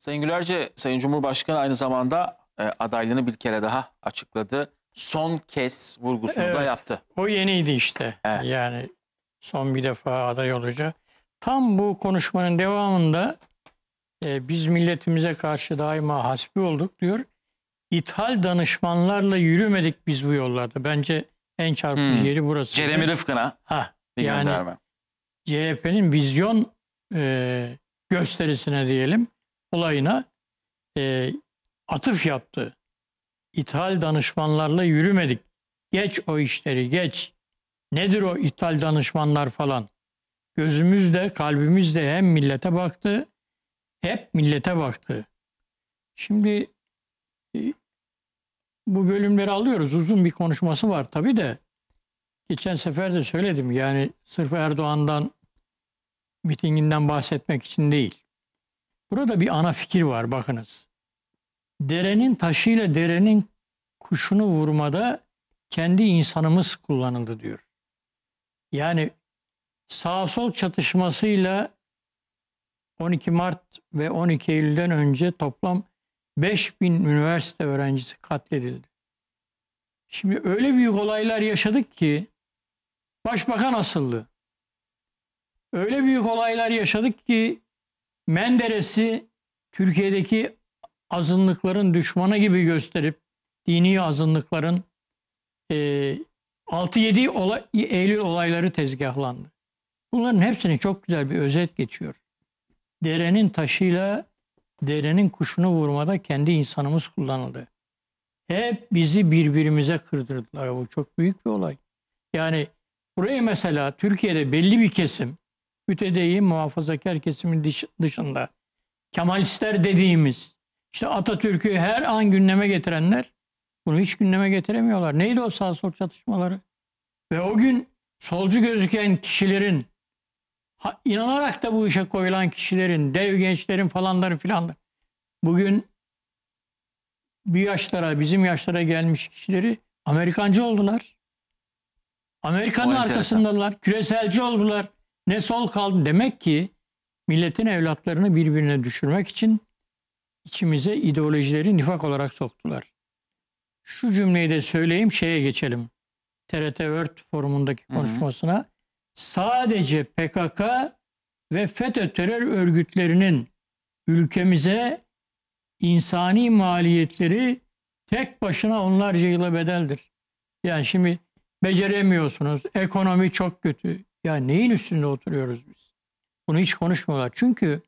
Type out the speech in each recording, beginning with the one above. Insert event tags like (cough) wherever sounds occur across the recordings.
Sayın Gülerce, Sayın Cumhurbaşkanı aynı zamanda e, adaylığını bir kere daha açıkladı. Son kez vurgusunu evet, da yaptı. O yeniydi işte. Evet. Yani son bir defa aday olacak. Tam bu konuşmanın devamında e, biz milletimize karşı daima hasbi olduk diyor. İthal danışmanlarla yürümedik biz bu yollarda. Bence en çarpıcı hmm. yeri burası. Ceremi Rıfkın'a ha, bir yani, gönderme. CHP'nin vizyon e, gösterisine diyelim olayına e, atıf yaptı. İthal danışmanlarla yürümedik. Geç o işleri geç. Nedir o ithal danışmanlar falan? Gözümüzde, kalbimizde hem millete baktı, hep millete baktı. Şimdi e, bu bölümleri alıyoruz. Uzun bir konuşması var tabii de. Geçen sefer de söyledim yani sırf Erdoğan'dan mitinginden bahsetmek için değil. Burada bir ana fikir var bakınız. Derenin taşıyla derenin kuşunu vurmada kendi insanımız kullanıldı diyor. Yani sağ sol çatışmasıyla 12 Mart ve 12 Eylül'den önce toplam 5000 üniversite öğrencisi katledildi. Şimdi öyle büyük olaylar yaşadık ki başbakan asıldı. Öyle büyük olaylar yaşadık ki Menderes'i Türkiye'deki azınlıkların düşmanı gibi gösterip dini azınlıkların e, 6-7 olay, Eylül olayları tezgahlandı. Bunların hepsini çok güzel bir özet geçiyor. Derenin taşıyla derenin kuşunu vurmada kendi insanımız kullanıldı. Hep bizi birbirimize kırdırdılar. Bu çok büyük bir olay. Yani burayı mesela Türkiye'de belli bir kesim mütedeyi muhafazakar kesimin dışında. Kemalistler dediğimiz işte Atatürk'ü her an gündeme getirenler bunu hiç gündeme getiremiyorlar. Neydi o sağ sol çatışmaları? Ve o gün solcu gözüken kişilerin inanarak da bu işe koyulan kişilerin, dev gençlerin falanların filanlar. bugün bir yaşlara, bizim yaşlara gelmiş kişileri Amerikancı oldular. Amerika'nın arkasındalar, küreselci oldular ne sol kaldı. Demek ki milletin evlatlarını birbirine düşürmek için içimize ideolojileri nifak olarak soktular. Şu cümleyi de söyleyeyim şeye geçelim. TRT World forumundaki konuşmasına. Hı hı. Sadece PKK ve FETÖ terör örgütlerinin ülkemize insani maliyetleri tek başına onlarca yıla bedeldir. Yani şimdi beceremiyorsunuz. Ekonomi çok kötü. Ya neyin üstünde oturuyoruz biz? Bunu hiç konuşmuyorlar. Çünkü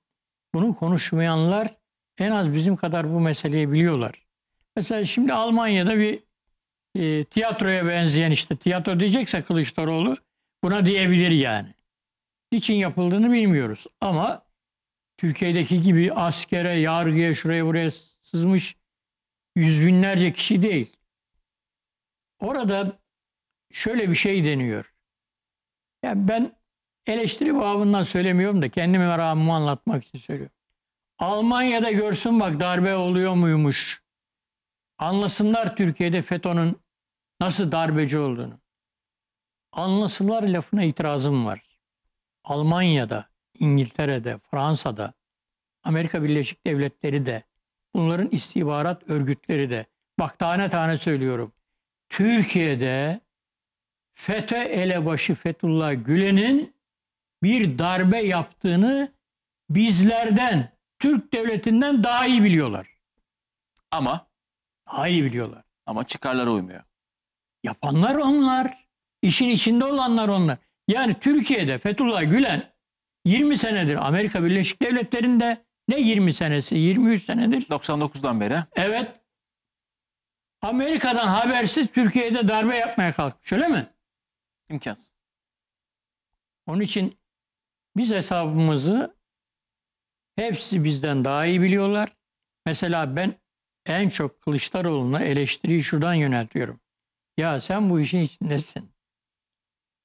bunu konuşmayanlar en az bizim kadar bu meseleyi biliyorlar. Mesela şimdi Almanya'da bir e, tiyatroya benzeyen işte tiyatro diyecekse Kılıçdaroğlu buna diyebilir yani. Niçin yapıldığını bilmiyoruz. Ama Türkiye'deki gibi askere, yargıya, şuraya buraya sızmış yüz binlerce kişi değil. Orada şöyle bir şey deniyor. Yani ben eleştiri babından söylemiyorum da kendime meramımı anlatmak için söylüyorum. Almanya'da görsün bak darbe oluyor muymuş. Anlasınlar Türkiye'de FETÖ'nün nasıl darbeci olduğunu. Anlasınlar lafına itirazım var. Almanya'da, İngiltere'de, Fransa'da, Amerika Birleşik Devletleri de, bunların istihbarat örgütleri de, bak tane tane söylüyorum. Türkiye'de FETÖ elebaşı Fethullah Gülen'in bir darbe yaptığını bizlerden, Türk devletinden daha iyi biliyorlar. Ama Daha iyi biliyorlar. ama çıkarlara uymuyor. Yapanlar onlar. İşin içinde olanlar onlar. Yani Türkiye'de Fethullah Gülen 20 senedir Amerika Birleşik Devletleri'nde ne 20 senesi 23 senedir 99'dan beri evet Amerika'dan habersiz Türkiye'de darbe yapmaya kalkmış öyle mi? İmkansız. Onun için biz hesabımızı hepsi bizden daha iyi biliyorlar. Mesela ben en çok Kılıçdaroğlu'na eleştiriyi şuradan yöneltiyorum. Ya sen bu işin içindesin.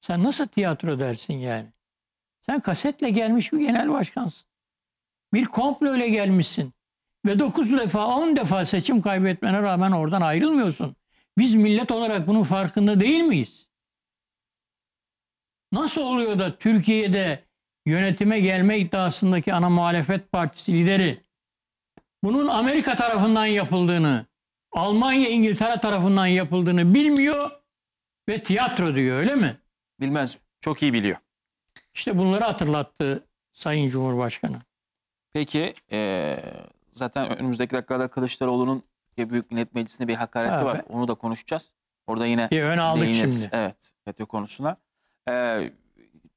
Sen nasıl tiyatro dersin yani? Sen kasetle gelmiş bir genel başkansın. Bir komple öyle gelmişsin. Ve 9 defa 10 defa seçim kaybetmene rağmen oradan ayrılmıyorsun. Biz millet olarak bunun farkında değil miyiz? Nasıl oluyor da Türkiye'de yönetime gelme iddiasındaki ana muhalefet partisi lideri bunun Amerika tarafından yapıldığını, Almanya, İngiltere tarafından yapıldığını bilmiyor ve tiyatro diyor öyle mi? Bilmez. Çok iyi biliyor. İşte bunları hatırlattı Sayın Cumhurbaşkanı. Peki e, zaten önümüzdeki dakikada Kılıçdaroğlu'nun Büyük Millet Meclisi'nde bir hakareti evet. var. Onu da konuşacağız. Orada yine bir ön aldık değiniriz. şimdi. Evet. FETÖ konusuna e, ee,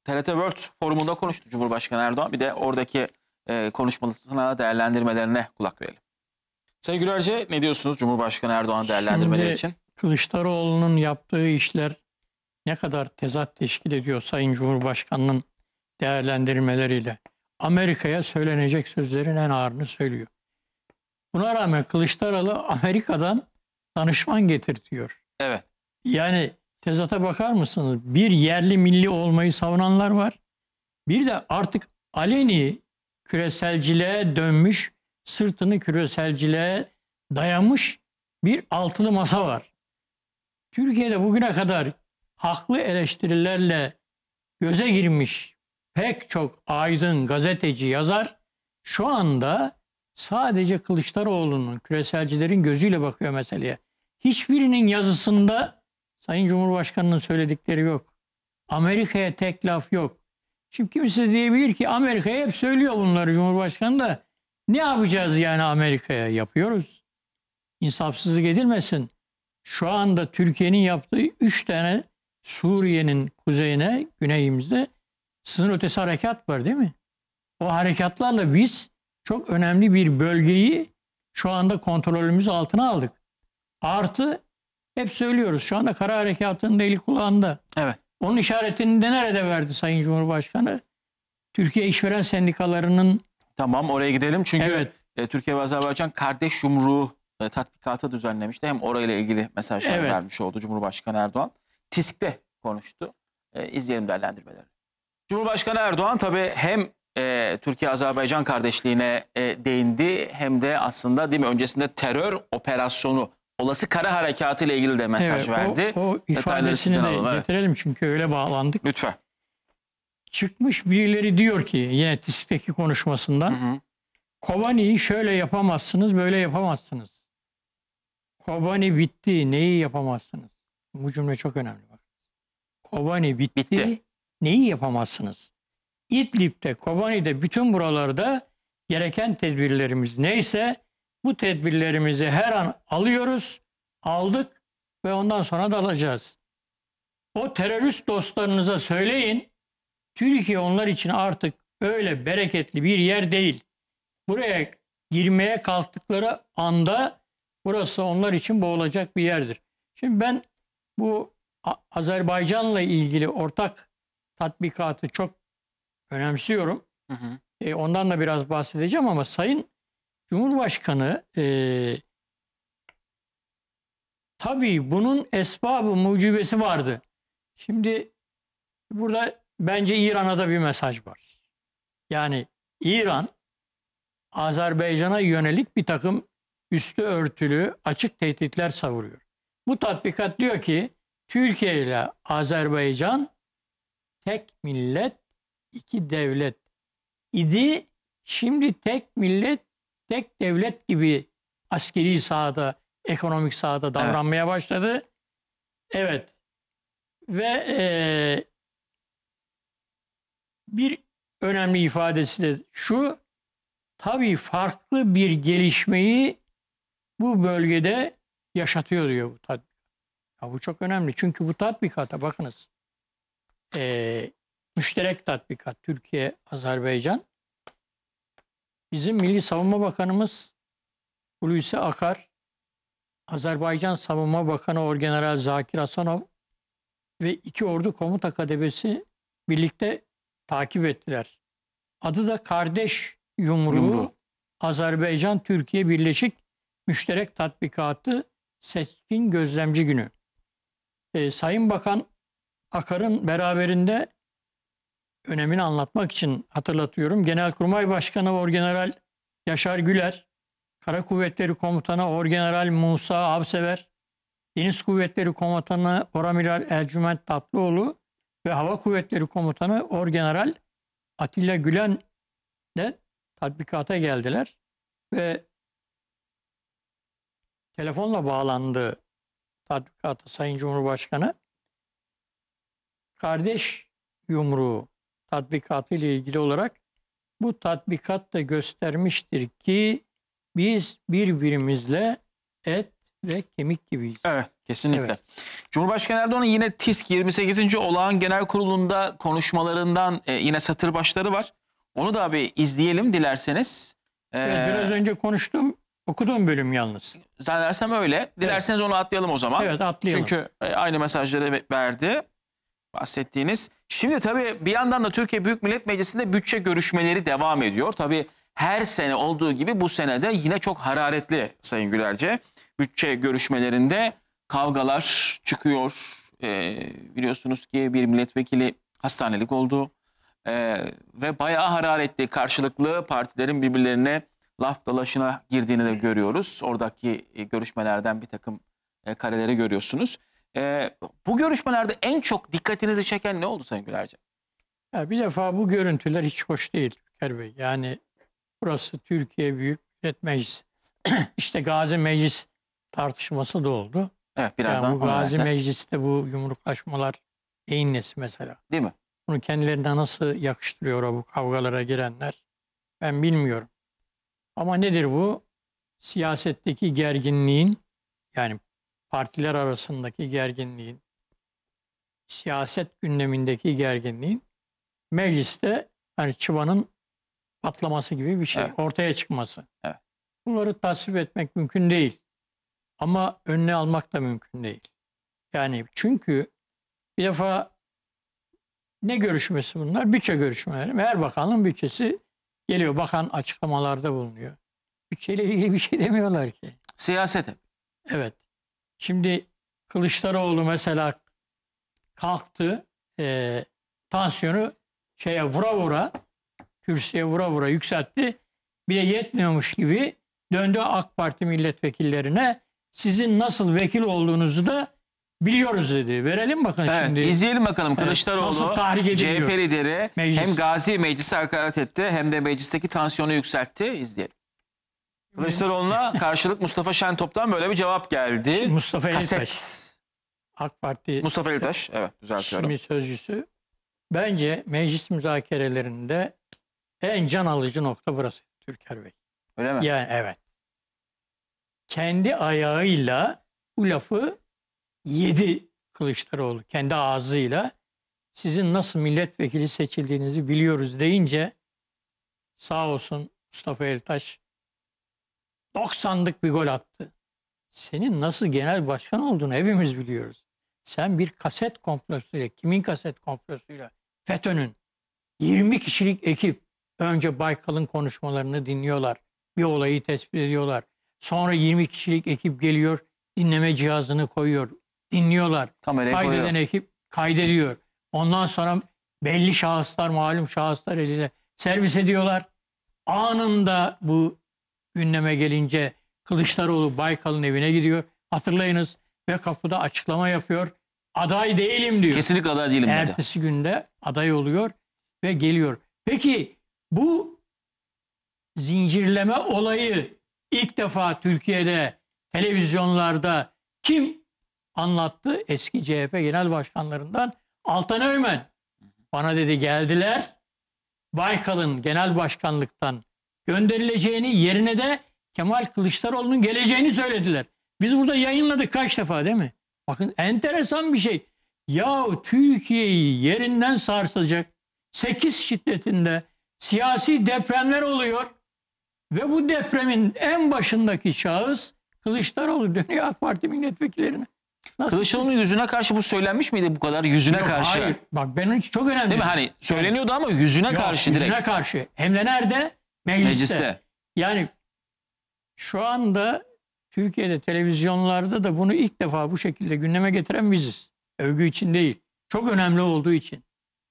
TRT World forumunda konuştu Cumhurbaşkanı Erdoğan. Bir de oradaki e, konuşmasına değerlendirmelerine kulak verelim. Sevgili Erce ne diyorsunuz Cumhurbaşkanı Erdoğan değerlendirmeleri Şimdi, için? Kılıçdaroğlu'nun yaptığı işler ne kadar tezat teşkil ediyor Sayın Cumhurbaşkanı'nın değerlendirmeleriyle. Amerika'ya söylenecek sözlerin en ağırını söylüyor. Buna rağmen Kılıçdaroğlu Amerika'dan danışman getir diyor. Evet. Yani tezata bakar mısınız? Bir yerli milli olmayı savunanlar var. Bir de artık aleni küreselciliğe dönmüş, sırtını küreselciliğe dayamış bir altılı masa var. Türkiye'de bugüne kadar haklı eleştirilerle göze girmiş pek çok aydın, gazeteci, yazar şu anda sadece Kılıçdaroğlu'nun, küreselcilerin gözüyle bakıyor meseleye. Hiçbirinin yazısında Sayın Cumhurbaşkanı'nın söyledikleri yok. Amerika'ya tek laf yok. Şimdi kimse diyebilir ki Amerika hep söylüyor bunları Cumhurbaşkanı da ne yapacağız yani Amerika'ya yapıyoruz. İnsafsızlık edilmesin. Şu anda Türkiye'nin yaptığı üç tane Suriye'nin kuzeyine, güneyimizde sınır ötesi harekat var değil mi? O harekatlarla biz çok önemli bir bölgeyi şu anda kontrolümüz altına aldık. Artı hep söylüyoruz şu anda kara harekatının eli kulağında. Evet. Onun işaretini de nerede verdi Sayın Cumhurbaşkanı? Türkiye işveren Sendikalarının... Tamam oraya gidelim çünkü evet. E, Türkiye ve Azerbaycan kardeş yumruğu e, tatbikatı düzenlemişti. Hem orayla ilgili mesajlar evet. vermiş oldu Cumhurbaşkanı Erdoğan. TİSK'te konuştu. E, izleyelim değerlendirmeleri. Cumhurbaşkanı Erdoğan tabii hem e, Türkiye-Azerbaycan kardeşliğine e, değindi hem de aslında değil mi öncesinde terör operasyonu olası kara harekatı ile ilgili de mesaj evet, verdi. O, ifadesini de alalım. getirelim evet. çünkü öyle bağlandık. Lütfen. Çıkmış birileri diyor ki yine TİS'teki konuşmasından hı Kobani'yi şöyle yapamazsınız böyle yapamazsınız. Kobani bitti neyi yapamazsınız? Bu cümle çok önemli. bak. Kobani bitti, bitti. neyi yapamazsınız? İdlib'de, Kobani'de bütün buralarda gereken tedbirlerimiz neyse bu tedbirlerimizi her an alıyoruz, aldık ve ondan sonra da alacağız. O terörist dostlarınıza söyleyin, Türkiye onlar için artık öyle bereketli bir yer değil. Buraya girmeye kalktıkları anda burası onlar için boğulacak bir yerdir. Şimdi ben bu Azerbaycan'la ilgili ortak tatbikatı çok önemsiyorum. Hı hı. E, ondan da biraz bahsedeceğim ama Sayın Cumhurbaşkanı e, tabii bunun esbabı, mucibesi vardı. Şimdi burada bence İran'a da bir mesaj var. Yani İran Azerbaycan'a yönelik bir takım üstü örtülü açık tehditler savuruyor. Bu tatbikat diyor ki Türkiye ile Azerbaycan tek millet, iki devlet idi. Şimdi tek millet, tek devlet gibi askeri sahada, ekonomik sahada davranmaya evet. başladı. Evet. Ve e, bir önemli ifadesi de şu. Tabii farklı bir gelişmeyi bu bölgede yaşatıyor diyor bu tatbikat. Ya bu çok önemli. Çünkü bu tatbikata bakınız. E, müşterek tatbikat Türkiye, Azerbaycan Bizim Milli Savunma Bakanımız Hulusi Akar, Azerbaycan Savunma Bakanı Orgeneral Zakir Hasanov ve iki ordu komuta kademesi birlikte takip ettiler. Adı da Kardeş Yumruğu, Yumruğu. Azerbaycan-Türkiye Birleşik Müşterek Tatbikatı Seçkin Gözlemci Günü. E, Sayın Bakan Akar'ın beraberinde önemini anlatmak için hatırlatıyorum. Genelkurmay Başkanı Orgeneral Yaşar Güler, Kara Kuvvetleri Komutanı Orgeneral Musa Avsever, Deniz Kuvvetleri Komutanı Oramiral Ercüment Tatlıoğlu ve Hava Kuvvetleri Komutanı Orgeneral Atilla Gülen de tatbikata geldiler ve telefonla bağlandı tatbikata Sayın Cumhurbaşkanı. Kardeş yumruğu tatbikatı ile ilgili olarak bu tatbikat da göstermiştir ki biz birbirimizle et ve kemik gibiyiz. Evet kesinlikle. Evet. Cumhurbaşkanı Erdoğan'ın yine TİSK 28. Olağan Genel Kurulu'nda konuşmalarından e, yine satır başları var. Onu da bir izleyelim dilerseniz. Ee, evet, biraz önce konuştum. Okuduğum bölüm yalnız. Zannedersem öyle. Dilerseniz evet. onu atlayalım o zaman. Evet atlayalım. Çünkü e, aynı mesajları verdi bahsettiğiniz. Şimdi tabii bir yandan da Türkiye Büyük Millet Meclisi'nde bütçe görüşmeleri devam ediyor. Tabii her sene olduğu gibi bu sene de yine çok hararetli Sayın Gülerce. Bütçe görüşmelerinde kavgalar çıkıyor. Ee, biliyorsunuz ki bir milletvekili hastanelik oldu. Ee, ve bayağı hararetli karşılıklı partilerin birbirlerine laf dalaşına girdiğini de görüyoruz. Oradaki e, görüşmelerden bir takım e, kareleri görüyorsunuz. E, bu görüşmelerde en çok dikkatinizi çeken ne oldu Sayın Gülerce? Ya bir defa bu görüntüler hiç hoş değil Türker Bey. Yani burası Türkiye Büyük Millet Meclisi. (clears throat) İşte Gazi Meclis tartışması da oldu. Evet birazdan. Yani bu Gazi vereceğiz. Meclis'te bu yumruklaşmalar neyin nesi mesela? Değil mi? Bunu kendilerine nasıl yakıştırıyor bu kavgalara girenler? Ben bilmiyorum. Ama nedir bu? Siyasetteki gerginliğin yani partiler arasındaki gerginliğin, siyaset gündemindeki gerginliğin mecliste hani çıvanın patlaması gibi bir şey, evet. ortaya çıkması. Evet. Bunları tasvip etmek mümkün değil. Ama önüne almak da mümkün değil. Yani çünkü bir defa ne görüşmesi bunlar? Bütçe görüşmeleri. Her bakanın bütçesi geliyor. Bakan açıklamalarda bulunuyor. Bütçeyle ilgili bir şey demiyorlar ki. Siyaset Evet. Şimdi Kılıçdaroğlu mesela kalktı e, tansiyonu şeye vura vura kürsüye vura vura yükseltti. Bir de yetmiyormuş gibi döndü AK Parti milletvekillerine sizin nasıl vekil olduğunuzu da biliyoruz dedi. Verelim bakın evet, şimdi. İzleyelim bakalım Kılıçdaroğlu evet, CHP lideri Meclis. hem Gazi Meclisi hakaret etti hem de meclisteki tansiyonu yükseltti. İzleyelim. Kılıçdaroğlu'na karşılık Mustafa Şentop'tan böyle bir cevap geldi. Şimdi Mustafa Kaset. Elitaş. AK Parti Mustafa Elitaş. Evet düzeltiyorum. Şimdi sözcüsü. Bence meclis müzakerelerinde en can alıcı nokta burası Türker Bey. Öyle mi? Yani evet. Kendi ayağıyla bu lafı yedi Kılıçdaroğlu. Kendi ağzıyla sizin nasıl milletvekili seçildiğinizi biliyoruz deyince sağ olsun Mustafa Elitaş 90'lık bir gol attı. Senin nasıl genel başkan olduğunu hepimiz biliyoruz. Sen bir kaset komplosuyla, kimin kaset komplosuyla? FETÖ'nün 20 kişilik ekip önce Baykal'ın konuşmalarını dinliyorlar. Bir olayı tespit ediyorlar. Sonra 20 kişilik ekip geliyor, dinleme cihazını koyuyor. Dinliyorlar. Kameraya Kaydeden koyuyor. ekip kaydediyor. Ondan sonra belli şahıslar, malum şahıslar eline servis ediyorlar. Anında bu gündeme gelince Kılıçdaroğlu Baykal'ın evine gidiyor. Hatırlayınız ve kapıda açıklama yapıyor. Aday değilim diyor. Kesinlikle aday değilim. Ertesi dedi. günde aday oluyor ve geliyor. Peki bu zincirleme olayı ilk defa Türkiye'de televizyonlarda kim anlattı? Eski CHP genel başkanlarından Altan Öymen. Bana dedi geldiler. Baykal'ın genel başkanlıktan gönderileceğini yerine de Kemal Kılıçdaroğlu'nun geleceğini söylediler. Biz burada yayınladık kaç defa değil mi? Bakın enteresan bir şey. Ya Türkiye'yi yerinden sarsacak 8 şiddetinde siyasi depremler oluyor. Ve bu depremin en başındaki şahıs Kılıçdaroğlu dönüyor AK Parti milletvekillerine. Nasıl Kılıçdaroğlu'nun yüzüne karşı bu söylenmiş miydi bu kadar? Yüzüne Yok, karşı. Hayır. Bak benim için çok önemli. Değil mi? Hani söyleniyordu ama yüzüne Yok, karşı yüzüne direkt. Yüzüne karşı. Hem de nerede? Mecliste. Mecliste. Yani şu anda Türkiye'de televizyonlarda da bunu ilk defa bu şekilde gündeme getiren biziz. Övgü için değil. Çok önemli olduğu için.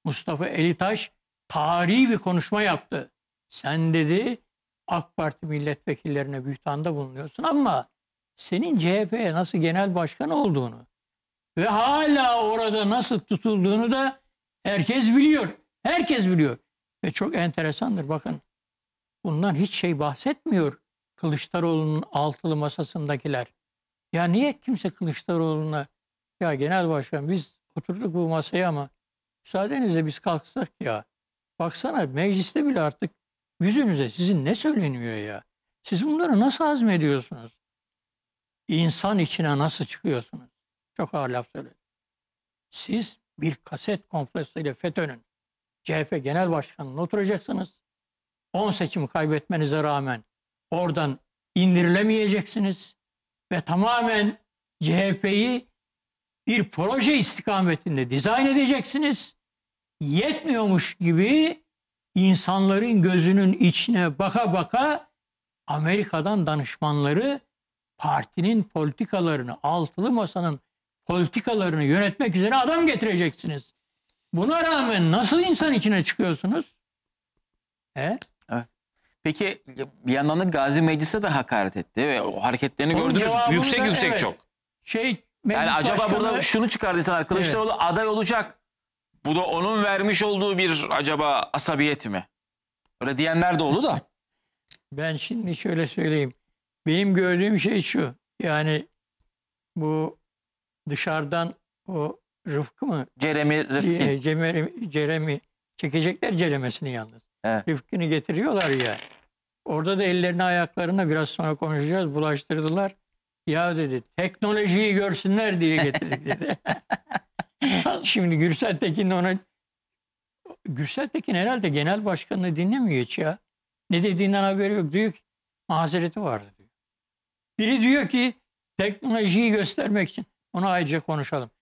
Mustafa Elitaş tarihi bir konuşma yaptı. Sen dedi AK Parti milletvekillerine bühtanda bulunuyorsun ama senin CHP'ye nasıl genel başkan olduğunu ve hala orada nasıl tutulduğunu da herkes biliyor. Herkes biliyor. Ve çok enteresandır bakın. Bundan hiç şey bahsetmiyor Kılıçdaroğlu'nun altılı masasındakiler. Ya niye kimse Kılıçdaroğlu'na ya genel başkan biz oturduk bu masaya ama müsaadenizle biz kalksak ya. Baksana mecliste bile artık yüzünüze sizin ne söyleniyor ya. Siz bunları nasıl hazmediyorsunuz? İnsan içine nasıl çıkıyorsunuz? Çok ağır laf söyledim. Siz bir kaset komplesiyle FETÖ'nün CHP Genel Başkanı'nın oturacaksınız. 10 seçim kaybetmenize rağmen oradan indirilemeyeceksiniz ve tamamen CHP'yi bir proje istikametinde dizayn edeceksiniz. Yetmiyormuş gibi insanların gözünün içine baka baka Amerika'dan danışmanları partinin politikalarını, altılı masanın politikalarını yönetmek üzere adam getireceksiniz. Buna rağmen nasıl insan içine çıkıyorsunuz? He? Peki bir yandan da Gazi Meclis'e de hakaret etti ve o hareketlerini gördünüz. cevabını Yüksek yüksek evet. çok. Şey meclis Yani acaba başkanı, burada şunu çıkardı insan Kılıçdaroğlu aday olacak. Bu da onun vermiş olduğu bir acaba asabiyet mi? Öyle diyenler de oldu da. (laughs) ben şimdi şöyle söyleyeyim. Benim gördüğüm şey şu. Yani bu dışarıdan o Rıfkı mı Jeremy Rifkin. Jeremy, Jeremy çekecekler ceremesini yalnız. He. Rifkini getiriyorlar ya. Orada da ellerini ayaklarına biraz sonra konuşacağız bulaştırdılar. Ya dedi teknolojiyi görsünler diye getirdik dedi. (laughs) Şimdi Gürsel Tekin ona Gürsel Tekin herhalde genel başkanını dinlemiyor hiç ya. Ne dediğinden haberi yok. Diyor ki mazereti vardı diyor. Biri diyor ki teknolojiyi göstermek için. Onu ayrıca konuşalım.